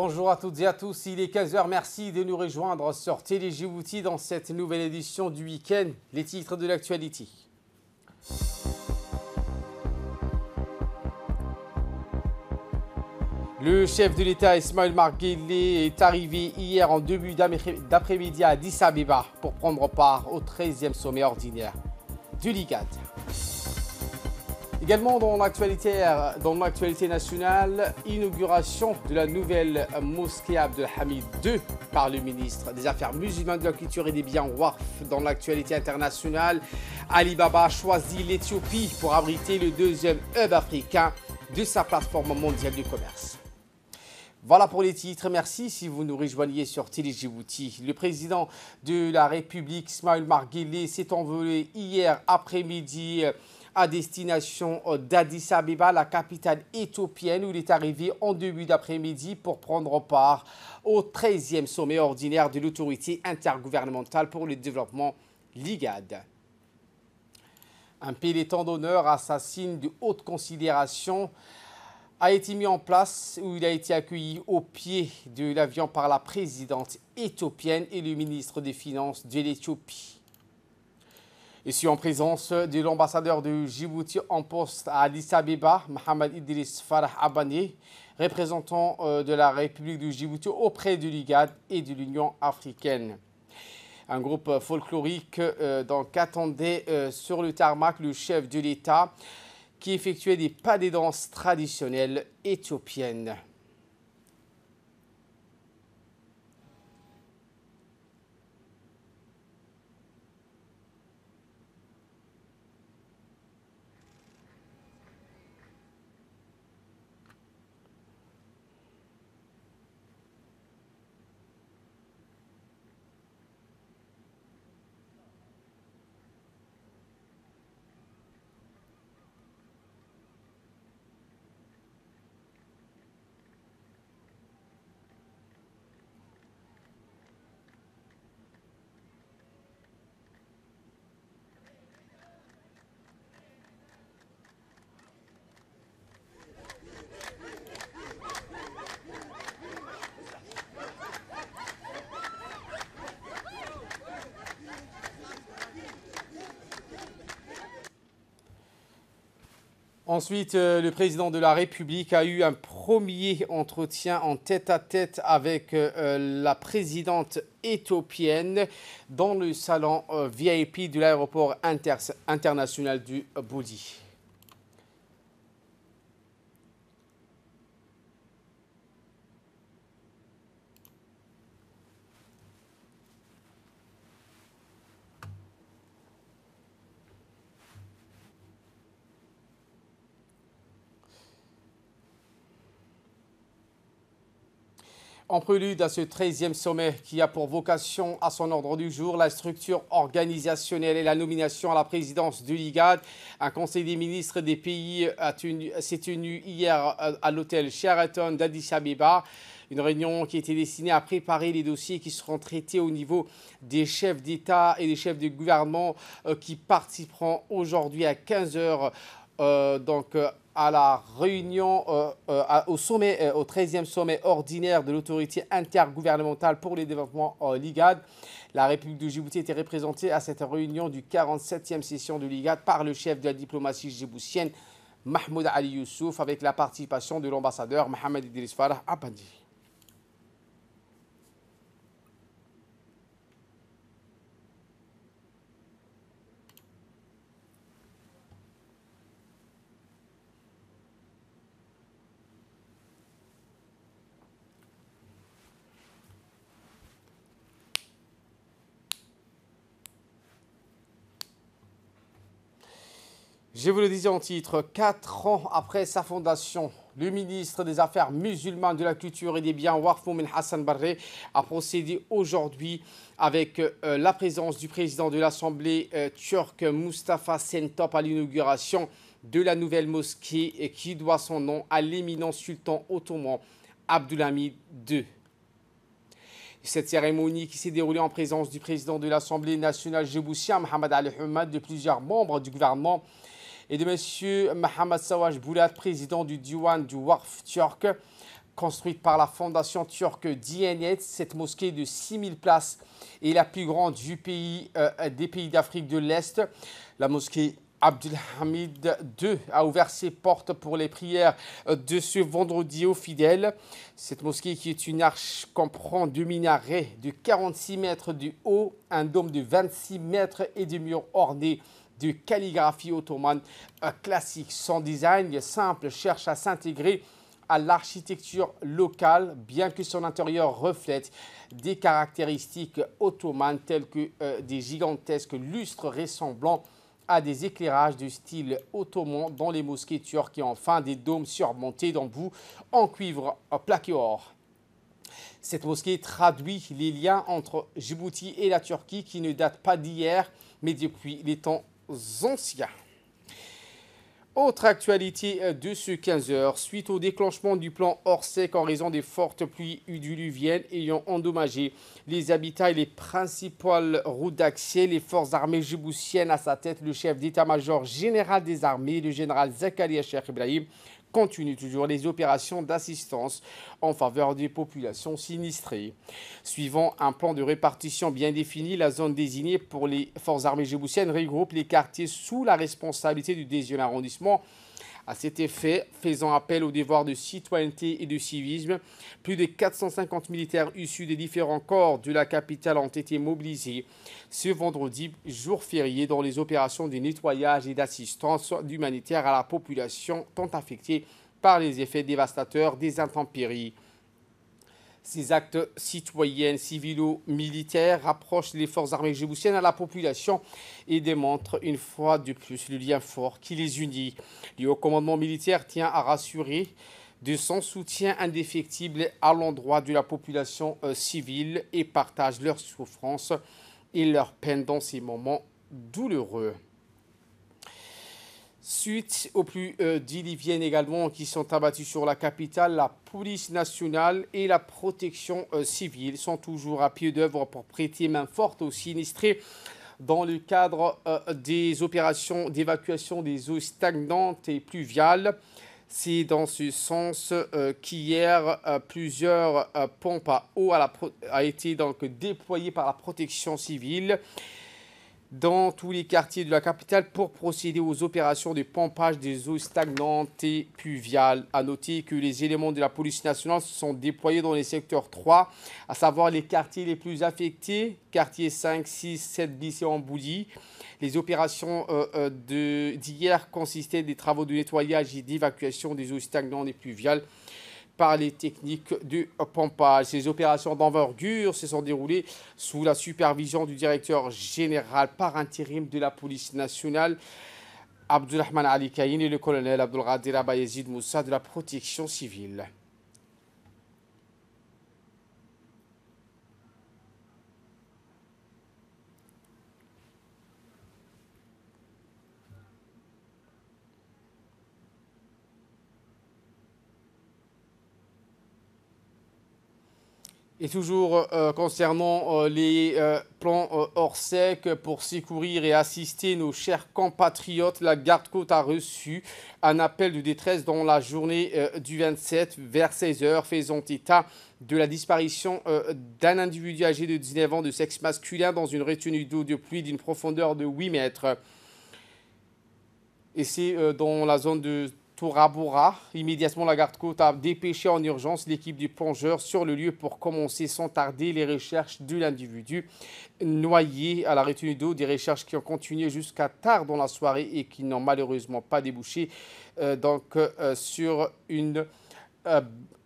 Bonjour à toutes et à tous, il est 15h, merci de nous rejoindre sur Télé Djibouti dans cette nouvelle édition du week-end, les titres de l'actualité. Le chef de l'État Ismaël Marguerite est arrivé hier en début d'après-midi à Addis pour prendre part au 13e sommet ordinaire du LIGAD. Également dans l'actualité, euh, dans nationale, inauguration de la nouvelle mosquée Abdelhamid II par le ministre des Affaires musulmanes, de la culture et des biens Warf. Dans l'actualité internationale, Alibaba a choisi l'Éthiopie pour abriter le deuxième hub africain de sa plateforme mondiale de commerce. Voilà pour les titres. Merci si vous nous rejoignez sur Télé Djibouti. Le président de la République, Smail Marguilé, s'est envolé hier après-midi euh, à destination euh, d'Addis Abeba, la capitale éthiopienne, où il est arrivé en début d'après-midi pour prendre part au 13e sommet ordinaire de l'autorité intergouvernementale pour le développement, l'IGAD. Un pélétant d'honneur assassine de haute considération a été mis en place où il a été accueilli au pied de l'avion par la présidente éthiopienne et le ministre des Finances de l'Éthiopie. Je suis en présence de l'ambassadeur de Djibouti en poste à Addis Abeba, Mohamed Idriss Farah Abani, représentant euh, de la République de Djibouti auprès du l'IGAD et de l'Union africaine. Un groupe folklorique euh, donc, attendait euh, sur le tarmac le chef de l'État qui effectuait des pas des danses traditionnelles éthiopiennes. Ensuite, euh, le président de la République a eu un premier entretien en tête-à-tête avec euh, euh, la présidente éthiopienne dans le salon VIP de l'aéroport international du Boudi. En prélude à ce 13e sommet qui a pour vocation à son ordre du jour la structure organisationnelle et la nomination à la présidence de LIGAD, un conseil des ministres des pays s'est tenu hier euh, à l'hôtel Sheraton d'Addis Abeba. Une réunion qui était destinée à préparer les dossiers qui seront traités au niveau des chefs d'État et des chefs de gouvernement euh, qui participeront aujourd'hui à 15h euh, donc, euh, à la réunion, euh, au sommet, au 13e sommet ordinaire de l'autorité intergouvernementale pour les développements l'IGAD. La République de Djibouti était représentée à cette réunion du 47e session de l'IGAD par le chef de la diplomatie djiboutienne, Mahmoud Ali Youssouf, avec la participation de l'ambassadeur Mohamed Idriss Farah Abadi. Je vous le disais en titre, quatre ans après sa fondation, le ministre des Affaires musulmanes, de la Culture et des Biens, Warfoum Hassan Barré, a procédé aujourd'hui avec euh, la présence du président de l'Assemblée euh, turque, Mustafa Sentop, à l'inauguration de la nouvelle mosquée et euh, qui doit son nom à l'éminent sultan ottoman Abdulhamid II. Cette cérémonie qui s'est déroulée en présence du président de l'Assemblée nationale Jeboussia Mohamed al humad de plusieurs membres du gouvernement et de M. Mohamed Sawaj Boulat, président du Diwan du Wharf turc. Construite par la fondation turque Diyanet, cette mosquée de 6000 places est la plus grande du pays, euh, des pays d'Afrique de l'Est. La mosquée Abdelhamid II a ouvert ses portes pour les prières de ce vendredi aux fidèles. Cette mosquée qui est une arche comprend deux minarets de 46 mètres de haut, un dôme de 26 mètres et des murs ornés de calligraphie ottomane classique. Son design simple cherche à s'intégrer à l'architecture locale, bien que son intérieur reflète des caractéristiques ottomanes telles que euh, des gigantesques lustres ressemblant à des éclairages du style ottoman dans les mosquées turques et enfin des dômes surmontés d'embouts en cuivre plaqué or. Cette mosquée traduit les liens entre Djibouti et la Turquie qui ne datent pas d'hier, mais depuis les temps anciens. Autre actualité euh, de ce 15h, suite au déclenchement du plan Orsec en raison des fortes pluies udiluviennes ayant endommagé les habitats et les principales routes d'accès, les forces armées djiboutiennes à sa tête, le chef d'état-major général des armées, le général Zakaria Cheikh Ibrahim, continue toujours les opérations d'assistance en faveur des populations sinistrées. Suivant un plan de répartition bien défini, la zone désignée pour les forces armées djiboutiennes regroupe les quartiers sous la responsabilité du deuxième arrondissement à cet effet, faisant appel au devoir de citoyenneté et de civisme, plus de 450 militaires issus des différents corps de la capitale ont été mobilisés ce vendredi, jour férié, dans les opérations de nettoyage et d'assistance humanitaire à la population tant affectée par les effets dévastateurs des intempéries. Ces actes citoyens, civils ou militaires rapprochent les forces armées djiboutiennes à la population et démontrent une fois de plus le lien fort qui les unit. Le haut commandement militaire tient à rassurer de son soutien indéfectible à l'endroit de la population euh, civile et partage leurs souffrances et leurs peines dans ces moments douloureux. Suite aux plus euh, d'Iliviennes également qui sont abattues sur la capitale, la police nationale et la protection euh, civile sont toujours à pied d'œuvre pour prêter main forte aux sinistrés dans le cadre euh, des opérations d'évacuation des eaux stagnantes et pluviales. C'est dans ce sens qu'hier, plusieurs pompes à eau ont été donc déployées par la protection civile dans tous les quartiers de la capitale pour procéder aux opérations de pompage des eaux stagnantes et pluviales. A noter que les éléments de la police nationale se sont déployés dans les secteurs 3, à savoir les quartiers les plus affectés, quartiers 5, 6, 7, 10 et Amboudi. Les opérations euh, euh, d'hier consistaient des travaux de nettoyage et d'évacuation des eaux stagnantes et pluviales par les techniques du pompage. Ces opérations d'envergure se sont déroulées sous la supervision du directeur général par intérim de la police nationale. Abdulrahman Ali Kayin et le colonel Abdulradir Bayezid Moussa de la protection civile. Et toujours euh, concernant euh, les euh, plans hors sec pour secourir et assister nos chers compatriotes, la garde-côte a reçu un appel de détresse dans la journée du 27 vers 16h, faisant état de la disparition d'un individu âgé de 19 ans de sexe masculin dans une retenue d'eau de pluie d'une profondeur de 8 mètres. Et c'est dans la zone de Touraboura, Immédiatement, la garde-côte a dépêché en urgence l'équipe du plongeur sur le lieu pour commencer sans tarder les recherches de l'individu noyé à la retenue d'eau. Des recherches qui ont continué jusqu'à tard dans la soirée et qui n'ont malheureusement pas débouché euh, donc, euh, sur une, euh,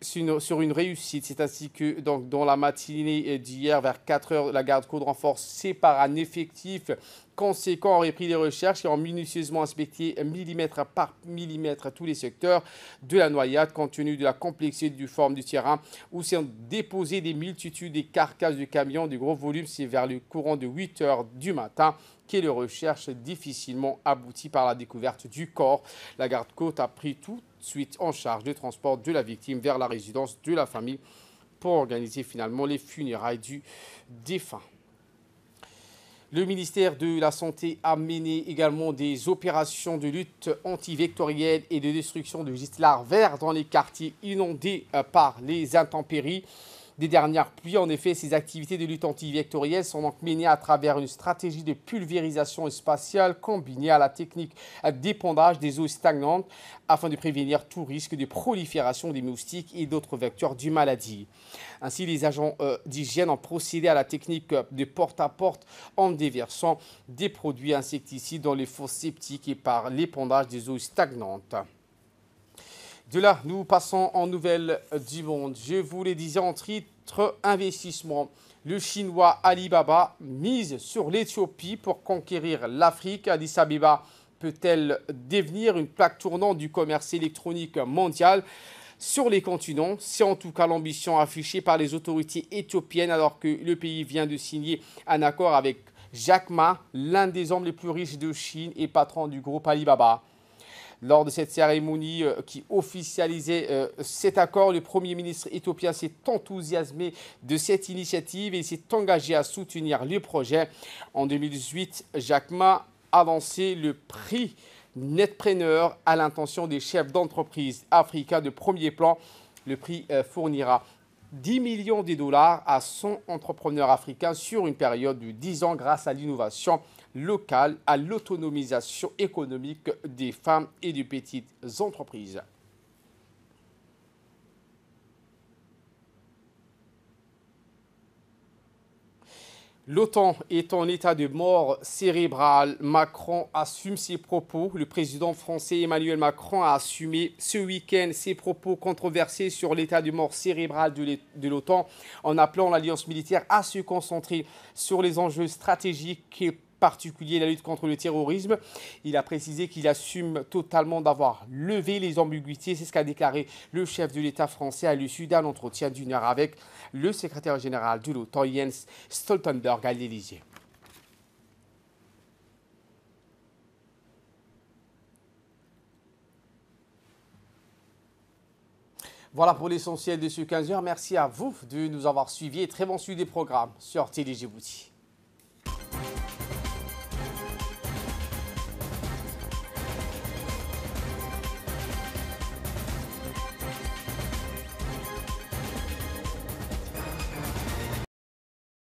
sur une réussite. C'est ainsi que donc, dans la matinée d'hier, vers 4 heures, la garde côte renforce par un effectif conséquent a pris les recherches et ont minutieusement inspecté millimètre par millimètre tous les secteurs de la noyade compte tenu de la complexité du forme du terrain où s'est déposé des multitudes des carcasses de camions de gros volume. C'est vers le courant de 8 heures du matin que les recherche, difficilement aboutie par la découverte du corps. La garde-côte a pris tout suite en charge de transport de la victime vers la résidence de la famille pour organiser finalement les funérailles du défunt. Le ministère de la Santé a mené également des opérations de lutte antivectorielle et de destruction de gîtes larvaires dans les quartiers inondés euh, par les intempéries des dernières pluies. En effet, ces activités de lutte antivectorielle sont donc menées à travers une stratégie de pulvérisation spatiale combinée à la technique d'épandage des eaux stagnantes afin de prévenir tout risque de prolifération des moustiques et d'autres vecteurs du maladie. Ainsi, les agents euh, d'hygiène ont procédé à la technique de porte à porte en déversant des produits insecticides dans les fosses septiques et par l'épandage des eaux stagnantes. De là, nous passons en nouvelles du monde. Je vous le disais en titre investissement. Le chinois Alibaba mise sur l'Éthiopie pour conquérir l'Afrique. Addis Abeba peut-elle devenir une plaque tournante du commerce électronique mondial sur les continents C'est en tout cas l'ambition affichée par les autorités éthiopiennes alors que le pays vient de signer un accord avec Jack Ma, l'un des hommes les plus riches de Chine et patron du groupe Alibaba. Lors de cette cérémonie euh, qui officialisait euh, cet accord, le Premier ministre éthiopien s'est enthousiasmé de cette initiative et s'est engagé à soutenir le projet. En 2018, Jacques Ma lancé le prix Netpreneur à l'intention des chefs d'entreprise africains de premier plan. Le prix euh, fournira 10 millions de dollars à 100 entrepreneurs africains sur une période de 10 ans grâce à l'innovation locale à l'autonomisation économique des femmes et des petites entreprises. L'OTAN est en état de mort cérébrale. Macron assume ses propos. Le président français Emmanuel Macron a assumé ce week-end ses propos controversés sur l'état de mort cérébrale de l'OTAN en appelant l'alliance militaire à se concentrer sur les enjeux stratégiques et particulier la lutte contre le terrorisme. Il a précisé qu'il assume totalement d'avoir levé les ambiguïtés. C'est ce qu'a déclaré le chef de l'État français à l'issue d'un entretien d'une heure avec le secrétaire général de l'OTAN, Jens Stoltenberg, à l'Élysée. Voilà pour l'essentiel de ce 15h. Merci à vous de nous avoir suivis et très bon suivi des programmes sur Télé